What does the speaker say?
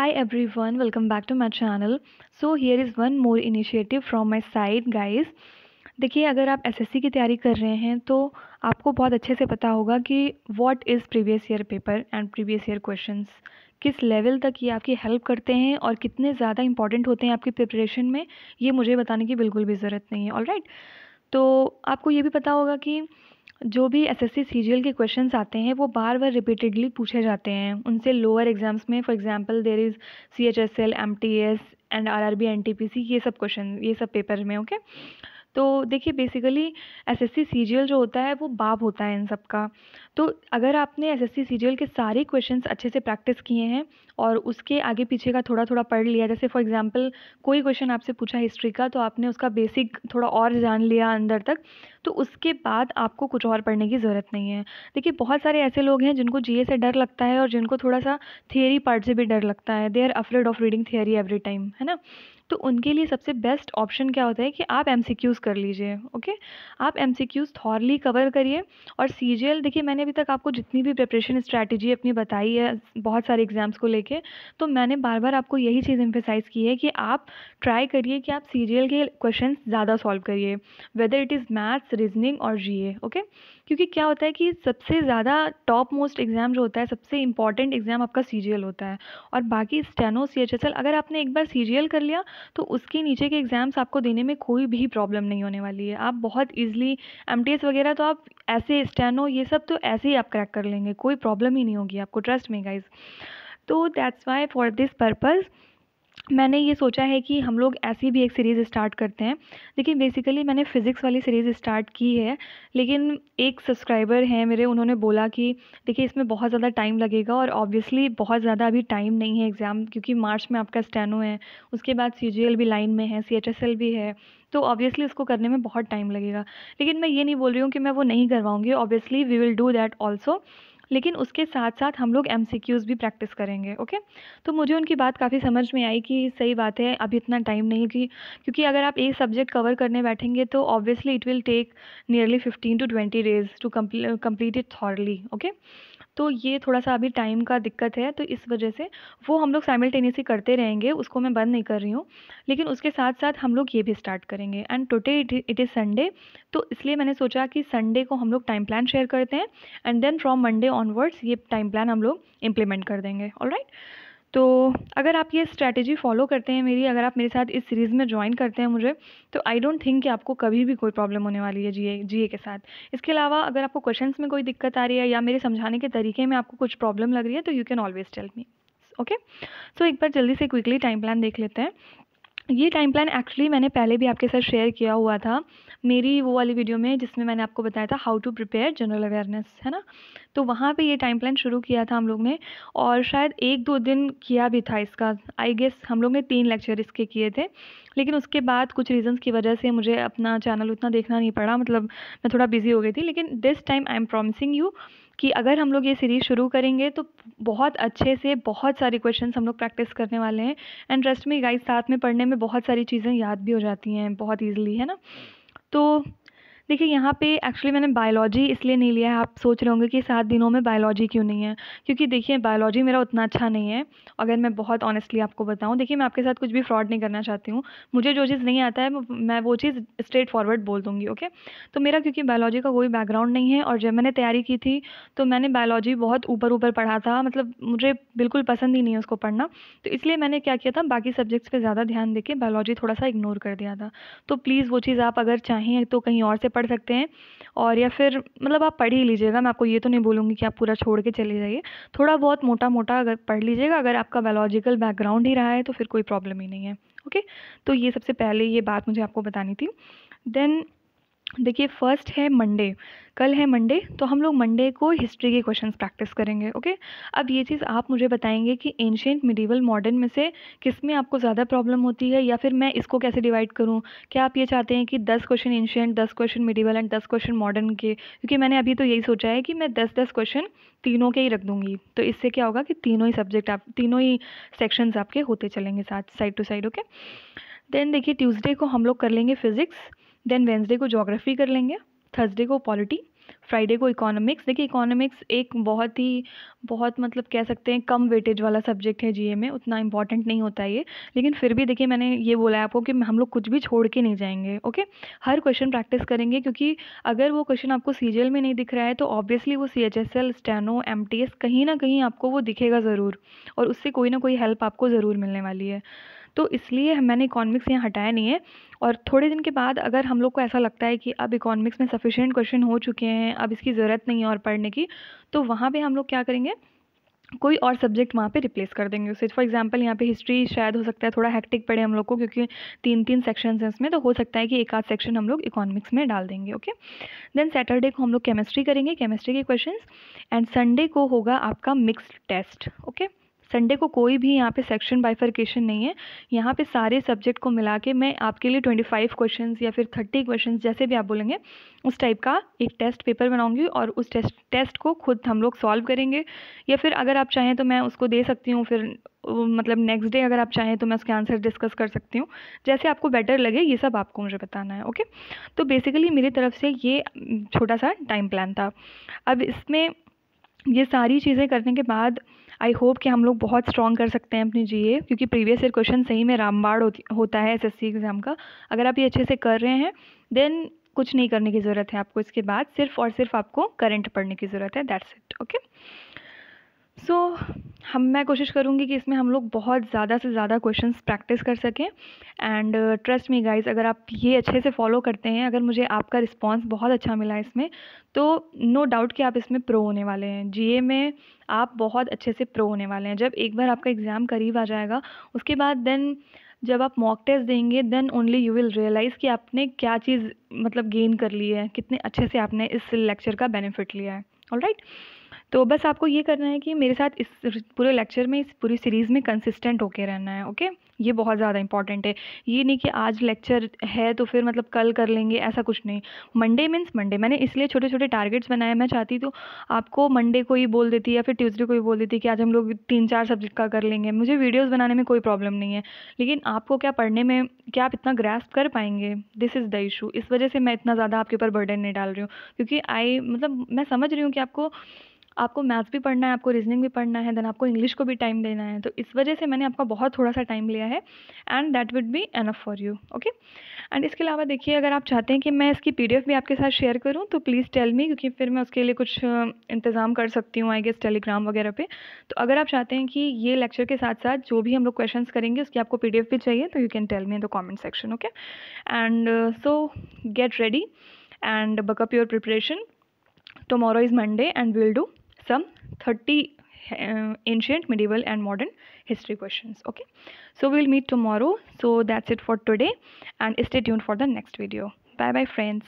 High everyone welcome back to my channel so here is one more initiative from my side guys देखिए अगर आप SSC की तैयारी कर रहे हैं तो आपको बहुत अच्छे से पता होगा कि what is previous year paper and previous year question किस लेवल तक ये आपकी हेल्प करते हैं और कितने ज़्यादा इंपॉर्टेंट होते हैं आपकी प्रिपरेशन में ये मुझे बताने की बिल्कुल भी ज़रूरत नहीं है ऑल right? तो आपको ये भी पता होगा कि जो भी एसएससी सीजीएल के क्वेश्चंस आते हैं वो बार बार रिपीटेडली पूछे जाते हैं उनसे लोअर एग्जाम्स में for example there is C H S L M T S and R R B N T P C ये सब क्वेश्चन ये सब पेपर में ओके okay? तो देखिए बेसिकली एसएससी सीजीएल जो होता है वो बाप होता है इन सब का तो अगर आपने एस एस सी के सारे क्वेश्चंस अच्छे से प्रैक्टिस किए हैं और उसके आगे पीछे का थोड़ा थोड़ा पढ़ लिया जैसे फॉर एग्जांपल कोई क्वेश्चन आपसे पूछा हिस्ट्री का तो आपने उसका बेसिक थोड़ा और जान लिया अंदर तक तो उसके बाद आपको कुछ और पढ़ने की ज़रूरत नहीं है देखिए बहुत सारे ऐसे लोग हैं जिनको जी से डर लगता है और जिनको थोड़ा सा थियरी पार्ट से भी डर लगता है they are afraid of reading theory every time है ना तो उनके लिए सबसे बेस्ट ऑप्शन क्या होता है कि आप एम कर लीजिए ओके आप एम सी थॉरली कवर करिए और सी देखिए मैंने अभी तक आपको जितनी भी प्रिपरेशन स्ट्रैटेजी अपनी बताई है बहुत सारे एग्ज़ाम्स को लेके तो मैंने बार बार आपको यही चीज़ एम्फेसाइज़ की है कि आप ट्राई करिए कि आप सी के क्वेश्चन ज़्यादा सॉल्व करिए whether it is maths reasoning और जी ओके क्योंकि क्या होता है कि सबसे ज़्यादा टॉप मोस्ट एग्ज़ाम जो होता है सबसे इंपॉर्टेंट एग्ज़ाम आपका सी होता है और बाकी स्टेनो सी एच अगर आपने एक बार सी कर लिया तो उसके नीचे के एग्ज़ाम्स आपको देने में कोई भी प्रॉब्लम नहीं होने वाली है आप बहुत ईजिली एम वगैरह तो आप ऐसे स्टेनो ये सब तो ऐसे ही आप क्रैक कर लेंगे कोई प्रॉब्लम ही नहीं होगी आपको ट्रस्ट में गाइज़ तो that's why for this purpose मैंने ये सोचा है कि हम लोग ऐसी भी एक सीरीज़ स्टार्ट करते हैं देखिए बेसिकली मैंने फ़िज़िक्स वाली सीरीज़ स्टार्ट की है लेकिन एक सब्सक्राइबर हैं मेरे उन्होंने बोला कि देखिए इसमें बहुत ज़्यादा टाइम लगेगा और ऑब्वियसली बहुत ज़्यादा अभी टाइम नहीं है एग्ज़ाम क्योंकि मार्च में आपका स्टैनो है उसके बाद सी भी लाइन में है सी भी है तो ऑब्वियसली इसको करने में बहुत टाइम लगेगा लेकिन मैं ये नहीं बोल रही हूँ कि मैं वो नहीं करवाऊँगी obviously we will do that also लेकिन उसके साथ साथ हम लोग एम भी प्रैक्टिस करेंगे ओके तो मुझे उनकी बात काफ़ी समझ में आई कि सही बात है अभी इतना टाइम नहीं कि क्योंकि अगर आप एक सब्जेक्ट कवर करने बैठेंगे तो obviously it will take nearly fifteen to twenty days to complete it thoroughly okay तो ये थोड़ा सा अभी टाइम का दिक्कत है तो इस वजह से वो हम लोग साइमल्टेनियसली करते रहेंगे उसको मैं बंद नहीं कर रही हूँ लेकिन उसके साथ साथ हम लोग ये भी स्टार्ट करेंगे and today it is Sunday तो इसलिए मैंने सोचा कि संडे को हम लोग टाइम प्लान शेयर करते हैं and then from Monday onwards ये टाइम प्लान हम लोग इम्प्लीमेंट कर देंगे ऑल राइट right? तो अगर आप ये स्ट्रैटेजी फॉलो करते हैं मेरी अगर आप मेरे साथ इस सीरीज़ में ज्वाइन करते हैं मुझे तो आई डोंट थिंक कि आपको कभी भी कोई प्रॉब्लम होने वाली है जी जीए के साथ इसके अलावा अगर आपको क्वेश्चंस में कोई दिक्कत आ रही है या मेरे समझाने के तरीके में आपको कुछ प्रॉब्लम लग रही है तो you can always tell me okay so एक बार जल्दी से क्विकली टाइम प्लान देख लेते हैं ये टाइम प्लान एक्चुअली मैंने पहले भी आपके साथ शेयर किया हुआ था मेरी वो वाली वीडियो में जिसमें मैंने आपको बताया था how to prepare general awareness है ना तो वहाँ पे ये टाइम प्लान शुरू किया था हम लोग ने और शायद एक दो दिन किया भी था इसका आई गेस हम लोग ने तीन लेक्चर इसके किए थे लेकिन उसके बाद कुछ रीजंस की वजह से मुझे अपना चैनल उतना देखना नहीं पड़ा मतलब मैं थोड़ा बिजी हो गई थी लेकिन this time I am promising you कि अगर हम लोग ये सीरीज़ शुरू करेंगे तो बहुत अच्छे से बहुत सारे क्वेश्चन हम लोग प्रैक्टिस करने वाले हैं एंड ट्रस्ट में गाइस साथ में पढ़ने में बहुत सारी चीज़ें याद भी हो जाती हैं बहुत ईजिली है ना हम्म। तो देखिए यहाँ पे एक्चुअली मैंने बायोलॉजी इसलिए नहीं लिया है आप सोच रहे होंगे कि सात दिनों में बायोलॉजी क्यों नहीं है क्योंकि देखिए बायोलॉजी मेरा उतना अच्छा नहीं है अगर मैं बहुत ऑनेस्टली आपको बताऊँ देखिए मैं आपके साथ कुछ भी फ्रॉड नहीं करना चाहती हूँ मुझे जो चीज़ नहीं आता है मैं वो चीज़ स्ट्रेट फॉरवर्ड बोल दूँगी ओके तो मेरा क्योंकि बायोलॉजी का कोई बैकग्राउंड नहीं है और जब मैंने तैयारी की थी तो मैंने बायोलॉजी बहुत ऊपर ऊपर पढ़ा था मतलब मुझे बिल्कुल पसंद ही नहीं है उसको पढ़ना तो इसलिए मैंने क्या किया था बाकी सब्जेक्ट्स पर ज़्यादा ध्यान दे बायोलॉजी थोड़ा सा इग्नोर कर दिया था तो प्लीज़ वो चीज़ आप अगर चाहें तो कहीं और से पढ़ पढ़ सकते हैं और या फिर मतलब आप पढ़ ही लीजिएगा मैं आपको ये तो नहीं बोलूँगी कि आप पूरा छोड़ के चले जाइए थोड़ा बहुत मोटा मोटा अगर पढ़ लीजिएगा अगर आपका बायोलॉजिकल बैकग्राउंड ही रहा है तो फिर कोई प्रॉब्लम ही नहीं है ओके तो ये सबसे पहले ये बात मुझे आपको बतानी थी देन देखिए फर्स्ट है मंडे कल है मंडे तो हम लोग मंडे को हिस्ट्री के क्वेश्चंस प्रैक्टिस करेंगे ओके अब ये चीज़ आप मुझे बताएंगे कि एंशेंट मिडिवल मॉडर्न में से किस में आपको ज़्यादा प्रॉब्लम होती है या फिर मैं इसको कैसे डिवाइड करूँ क्या आप ये चाहते हैं कि दस क्वेश्चन एंशेंट दस क्वेश्चन मिडिवल एंड दस क्वेश्चन मॉडर्न के क्योंकि मैंने अभी तो यही सोचा है कि मैं दस दस क्वेश्चन तीनों के ही रख दूँगी तो इससे क्या होगा कि तीनों ही सब्जेक्ट आप तीनों ही सेक्शंस आपके होते चलेंगे साथ side to side okay then देखिए ट्यूजडे को हम लोग कर लेंगे फिज़िक्स देन वेंसडे को जोग्राफ़ी कर लेंगे थर्सडे को पॉलिटी फ्राइडे को इकोनॉमिक्स देखिए इकोनॉमिक्स एक बहुत ही बहुत मतलब कह सकते हैं कम वेटेज वाला सब्जेक्ट है जीए में उतना इंपॉर्टेंट नहीं होता ये लेकिन फिर भी देखिए मैंने ये बोला है आपको कि हम लोग कुछ भी छोड़ के नहीं जाएंगे ओके हर क्वेश्चन प्रैक्टिस करेंगे क्योंकि अगर वो क्वेश्चन आपको सी में नहीं दिख रहा है तो ऑब्वियसली वो C H S L steno M T S कहीं ना कहीं आपको वो दिखेगा ज़रूर और उससे कोई ना कोई हेल्प आपको ज़रूर मिलने वाली है तो इसलिए मैंने इकोनॉमिक्स यहाँ हटाया नहीं है और थोड़े दिन के बाद अगर हम लोग को ऐसा लगता है कि अब इकोनॉमिक्स में सफिशेंट क्वेश्चन हो चुके हैं अब इसकी ज़रूरत नहीं है और पढ़ने की तो वहाँ पर हम लोग क्या करेंगे कोई और सब्जेक्ट वहाँ पे रिप्लेस कर देंगे उसे फॉर एग्जांपल यहाँ पे हिस्ट्री शायद हो सकता है थोड़ा हैक्टिक पड़े हम लोग को क्योंकि तीन तीन सेक्शंस हैं इसमें तो हो सकता है कि एक आध सेक्शन हम लोग इकोनॉमिक्स में डाल देंगे ओके देन सैटरडे को हम लोग केमिस्ट्री करेंगे केमिस्ट्री के क्वेश्चन एंड संडे को होगा आपका mixed test okay okay? Sunday को कोई भी यहाँ पे सेक्शन बाइफर्केशन नहीं है यहाँ पे सारे सब्जेक्ट को मिला के मैं आपके लिए ट्वेंटी फाइव क्वेश्चन या फिर थर्टी क्वेश्चन जैसे भी आप बोलेंगे उस टाइप का एक टेस्ट पेपर बनाऊंगी और उस टेस्ट टेस्ट को खुद हम लोग सॉल्व करेंगे या फिर अगर आप चाहें तो मैं उसको दे सकती हूँ फिर मतलब नेक्स्ट डे अगर आप चाहें तो मैं उसके आंसर डिस्कस कर सकती हूँ जैसे आपको बेटर लगे ये सब आपको मुझे बताना है ओके तो बेसिकली मेरी तरफ से ये छोटा सा टाइम प्लान था अब इसमें ये सारी चीज़ें करने के बाद आई होप कि हम लोग बहुत स्ट्रॉन्ग कर सकते हैं अपनी जी क्योंकि प्रीवियस ईयर क्वेश्चन सही में रामबाड़ होती होता है एस एग्ज़ाम का अगर आप ये अच्छे से कर रहे हैं देन कुछ नहीं करने की ज़रूरत है आपको इसके बाद सिर्फ और सिर्फ आपको करंट पढ़ने की ज़रूरत है that's it okay so so, हम मैं कोशिश करूँगी कि इसमें हम लोग बहुत ज़्यादा से ज़्यादा क्वेश्चंस प्रैक्टिस कर सकें एंड ट्रस्ट मी गाइस अगर आप ये अच्छे से फॉलो करते हैं अगर मुझे आपका रिस्पांस बहुत अच्छा मिला इसमें तो नो no डाउट कि आप इसमें प्रो होने वाले हैं जीए में आप बहुत अच्छे से प्रो होने वाले हैं जब एक बार आपका एग्ज़ाम करीब आ जाएगा उसके बाद देन जब आप मॉक टेस्ट देंगे then only you will realise कि आपने क्या चीज़ मतलब गेन कर ली है कितने अच्छे से आपने इस लेक्चर का बेनिफिट लिया है ऑल राइट right? तो बस आपको ये करना है कि मेरे साथ इस पूरे लेक्चर में इस पूरी सीरीज़ में कंसिस्टेंट होके रहना है ओके ये बहुत ज़्यादा इंपॉर्टेंट है ये नहीं कि आज लेक्चर है तो फिर मतलब कल कर लेंगे ऐसा कुछ नहीं मंडे मीन्स मंडे मैंने इसलिए छोटे छोटे टारगेट्स बनाए मैं चाहती तो आपको मंडे को ही बोल देती या फिर ट्यूसडे को ही बोल देती कि आज हम लोग तीन चार सब्जेक्ट का कर लेंगे मुझे वीडियोज़ बनाने में कोई प्रॉब्लम नहीं है लेकिन आपको क्या पढ़ने में क्या आप इतना ग्रेस्प कर पाएंगे दिस इज़ द इशू इस वजह से मैं इतना ज़्यादा आपके ऊपर बर्डन नहीं डाल रही हूँ क्योंकि आई मतलब मैं समझ रही हूँ कि आपको आपको मैथ्स भी पढ़ना है आपको रीजनिंग भी पढ़ना है देन आपको इंग्लिश को भी टाइम देना है तो इस वजह से मैंने आपका बहुत थोड़ा सा टाइम लिया है and that would be enough for you okay and इसके अलावा देखिए अगर आप चाहते हैं कि मैं इसकी पी भी आपके साथ शेयर करूँ तो प्लीज़ टेल मी क्योंकि फिर मैं उसके लिए कुछ इंतज़ाम कर सकती हूँ आई गेस टेलीग्राम वगैरह पर तो अगर आप चाहते हैं कि ये लेक्चर के साथ साथ जो भी हम लोग क्वेश्चन करेंगे उसकी आपको पी भी चाहिए तो you can tell me in the comment section okay and so get ready and buck up your preparation tomorrow is monday and we'll do some 30 uh, ancient medieval and modern history questions okay so we'll meet tomorrow so that's it for today and stay tuned for the next video bye bye friends